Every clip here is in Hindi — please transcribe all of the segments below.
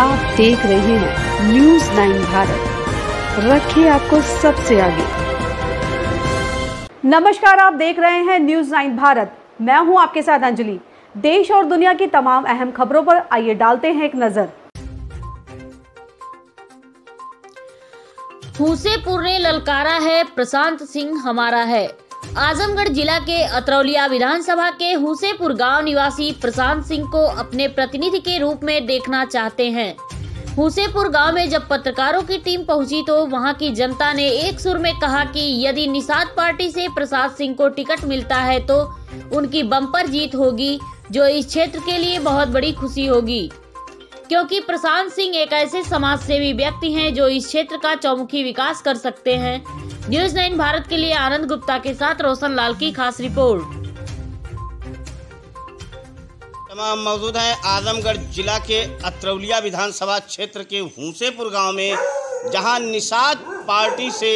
आप देख रहे हैं न्यूज नाइन भारत रखे आपको सबसे आगे नमस्कार आप देख रहे हैं न्यूज नाइन भारत मैं हूं आपके साथ अंजलि देश और दुनिया की तमाम अहम खबरों पर आइए डालते हैं एक नजर फूसेपुर ने ललकारा है प्रशांत सिंह हमारा है आजमगढ़ जिला के अतरौलिया विधानसभा के हुसेपुर गांव निवासी प्रशांत सिंह को अपने प्रतिनिधि के रूप में देखना चाहते हैं हुसेपुर गांव में जब पत्रकारों की टीम पहुंची तो वहां की जनता ने एक सुर में कहा कि यदि निषाद पार्टी से प्रसाद सिंह को टिकट मिलता है तो उनकी बम्पर जीत होगी जो इस क्षेत्र के लिए बहुत बड़ी खुशी होगी क्योंकि प्रशांत सिंह एक ऐसे समाज सेवी व्यक्ति हैं जो इस क्षेत्र का चौमुखी विकास कर सकते हैं न्यूज नाइन भारत के लिए आनंद गुप्ता के साथ रोशन लाल की खास रिपोर्ट तमाम मौजूद है आजमगढ़ जिला के अतरौलिया विधानसभा क्षेत्र के हुसेपुर गांव में जहां निषाद पार्टी से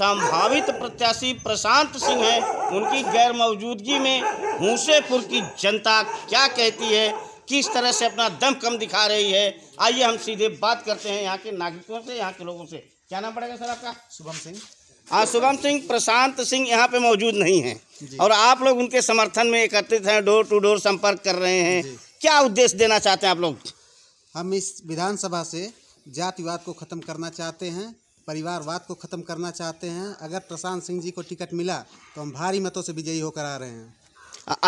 संभावित प्रत्याशी प्रशांत सिंह हैं उनकी गैर मौजूदगी में हुसेपुर की जनता क्या कहती है किस तरह से अपना दम कम दिखा रही है आइए हम सीधे बात करते हैं यहाँ के नागरिकों से यहाँ के लोगों से क्या नाम पड़ेगा सर आपका शुभम सिंह आज हाँ, शुभम सिंह प्रशांत सिंह यहाँ पे मौजूद नहीं है और आप लोग उनके समर्थन में एकत्रित हैं डोर टू डोर संपर्क कर रहे हैं क्या उद्देश्य देना चाहते हैं आप लोग हम इस विधानसभा से जातिवाद को ख़त्म करना चाहते हैं परिवारवाद को ख़त्म करना चाहते हैं अगर प्रशांत सिंह जी को टिकट मिला तो हम भारी मतों से विजयी होकर आ रहे हैं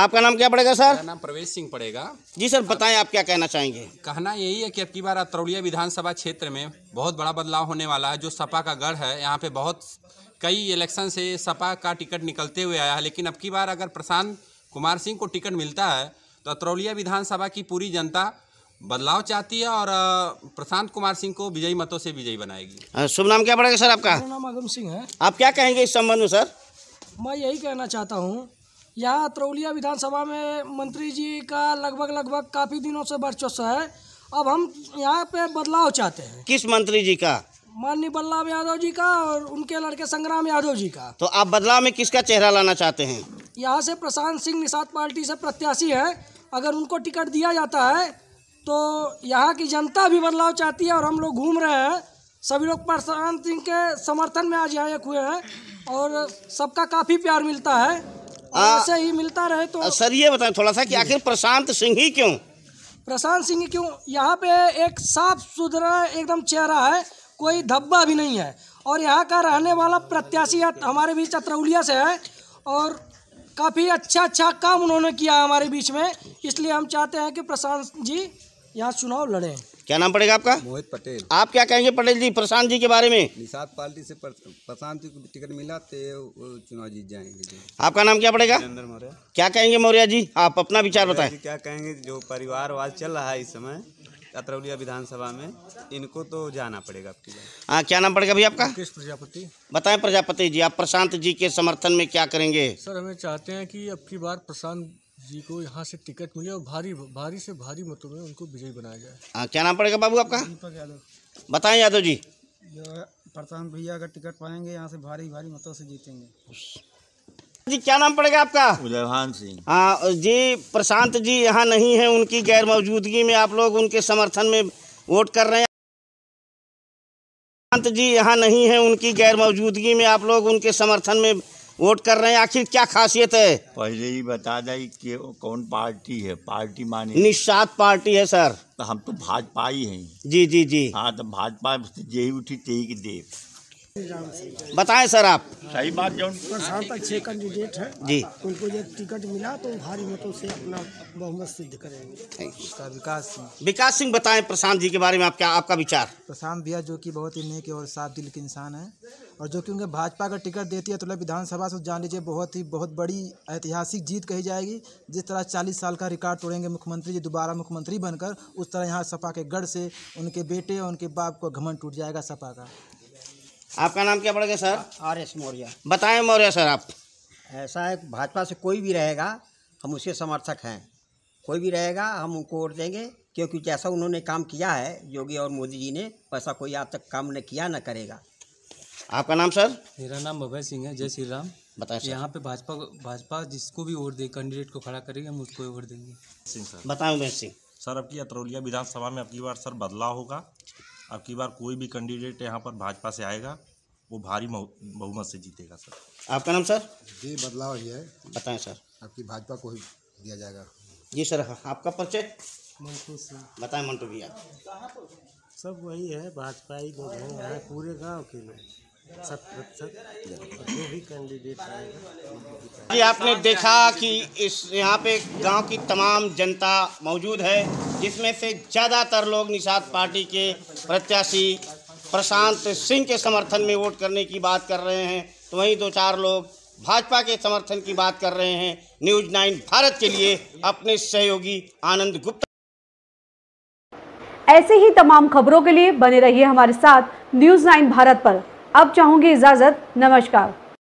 आपका नाम क्या पड़ेगा सर नाम प्रवेश सिंह पड़ेगा जी सर बताएं आप क्या कहना चाहेंगे कहना यही है कि अब की बार अतरौलिया विधानसभा क्षेत्र में बहुत बड़ा बदलाव होने वाला है जो सपा का गढ़ है यहाँ पे बहुत कई इलेक्शन से सपा का टिकट निकलते हुए आया है लेकिन अब की बार अगर प्रशांत कुमार सिंह को टिकट मिलता है तो अतरौलिया विधानसभा की पूरी जनता बदलाव चाहती है और प्रशांत कुमार सिंह को विजयी मतों से विजयी बनाएगी शुभ नाम क्या पड़ेगा सर आपका नाम अगम सिंह है आप क्या कहेंगे इस संबंध में सर मैं यही कहना चाहता हूँ यहाँ अतरौलिया विधानसभा में मंत्री जी का लगभग लगभग काफ़ी दिनों से वर्चस्व है अब हम यहाँ पे बदलाव चाहते हैं किस मंत्री जी का माननीय बल्लाभ यादव जी का और उनके लड़के संग्राम यादव जी का तो आप बदलाव में किसका चेहरा लाना चाहते हैं यहाँ से प्रशांत सिंह निषाद पार्टी से प्रत्याशी है अगर उनको टिकट दिया जाता है तो यहाँ की जनता भी बदलाव चाहती है और हम लोग घूम रहे हैं सभी लोग प्रशांत सिंह के समर्थन में आज यहाँ हुए हैं और सबका काफ़ी प्यार मिलता है ऐसे ही मिलता रहे तो सर ये बताएं थोड़ा सा कि आखिर प्रशांत सिंह ही क्यों प्रशांत सिंह क्यों यहाँ पे एक साफ सुथरा एकदम चेहरा है कोई धब्बा भी नहीं है और यहाँ का रहने वाला प्रत्याशी हमारे बीच अतरौलिया से है और काफ़ी अच्छा अच्छा काम उन्होंने किया हमारे बीच में इसलिए हम चाहते हैं कि प्रशांत जी यहाँ चुनाव लड़ें क्या नाम पड़ेगा आपका मोहित पटेल आप क्या कहेंगे पटेल जी प्रशांत जी के बारे में निषाद पार्टी से प्रशांत जी को टिकट मिला तो चुनाव जीत जाएंगे आपका नाम क्या पड़ेगा क्या कहेंगे मौर्या जी आप अपना विचार बताएं क्या कहेंगे जो परिवारवाद चल रहा है इस समय अतरौलिया विधानसभा में इनको तो जाना पड़ेगा आपकी हाँ क्या नाम पड़ेगा भैया आपका किस प्रजापति बताएं प्रजापति जी आप प्रशांत जी के समर्थन में क्या करेंगे सर हमें चाहते हैं कि अब की बार प्रशांत जी को यहाँ से टिकट मिले और भारी भारी से भारी मतों में उनको विजयी बनाया जाए हाँ क्या नाम पड़ेगा बाबू आपका दीपक यादव बताएं यादव जी प्रशांत भैया अगर टिकट पाएंगे यहाँ से भारी भारी मतों से जीतेंगे जी क्या नाम पड़ेगा आपका उदयभान सिंह हाँ जी प्रशांत जी यहाँ नहीं है उनकी गैर मौजूदगी में आप लोग उनके समर्थन में वोट कर रहे हैं प्रशांत जी यहाँ नहीं है उनकी गैर मौजूदगी में आप लोग उनके समर्थन में वोट कर रहे हैं आखिर क्या खासियत है पहले ही बता दें कि कौन पार्टी है पार्टी माने निषाद पार्टी है सर तो हम तो भाजपा ही हैं जी जी जी हाँ तो भाजपा यही उठी तेई की देख बताएं सर आप सही बात जो तक कैंडिडेट है जी उनको जब टिकट मिला तो भारी मतों से अपना बहुमत सिद्ध करेंगे विकास सिंह विकास सिंह बताएं प्रशांत जी के बारे में आप क्या आपका विचार प्रशांत भैया जो कि बहुत ही नेक और साफ दिल के इंसान है और जो कि उनके भाजपा का टिकट देती है तो विधानसभा से तो जान लीजिए बहुत ही बहुत बड़ी ऐतिहासिक जीत कही जाएगी जिस तरह चालीस साल का रिकॉर्ड तोड़ेंगे मुख्यमंत्री जी दोबारा मुख्यमंत्री बनकर उस तरह यहाँ सपा के गढ़ से उनके बेटे और उनके बाप को घमंड टूट जाएगा सपा का आपका नाम क्या पड़ेगा सर आर एस मौर्य बताएं मौर्य सर आप ऐसा है भाजपा से कोई भी रहेगा हम उसके समर्थक हैं कोई भी रहेगा हम उनको वोट देंगे क्योंकि जैसा उन्होंने काम किया है योगी और मोदी जी ने वैसा कोई आज तक काम न किया न करेगा आपका नाम सर मेरा नाम अभय सिंह है जय श्री राम बताएं यहाँ पे भाजपा भाजपा जिसको भी वोट दे कैंडिडेट को खड़ा करेंगे हम उसको वोट देंगे सिंह सर बताएं सिंह सर आपकी अतरौलिया विधानसभा में अगली बार सर बदलाव होगा अब की बार कोई भी कैंडिडेट यहाँ पर भाजपा से आएगा वो भारी बहुमत से जीतेगा सर आपका नाम सर जी बदलाव ही है बताएं सर आपकी भाजपा को ही दिया जाएगा जी सर हाँ, आपका परिचय मंटू सिंह बताएं मंटू भैया सब वही है भाजपा ही लोग तो हैं पूरे गाँव के लोग शत प्रतिशत जो भी कैंडिडेट आएगा जी आपने देखा कि इस यहाँ पे गांव की तमाम जनता मौजूद है जिसमें से ज़्यादातर लोग निषाद पार्टी के प्रत्याशी प्रशांत सिंह के समर्थन में वोट करने की बात कर रहे हैं तो वहीं दो चार लोग भाजपा के समर्थन की बात कर रहे हैं न्यूज नाइन भारत के लिए अपने सहयोगी आनंद गुप्ता ऐसे ही तमाम खबरों के लिए बने रहिए हमारे साथ न्यूज नाइन भारत पर अब चाहूँगी इजाज़त नमस्कार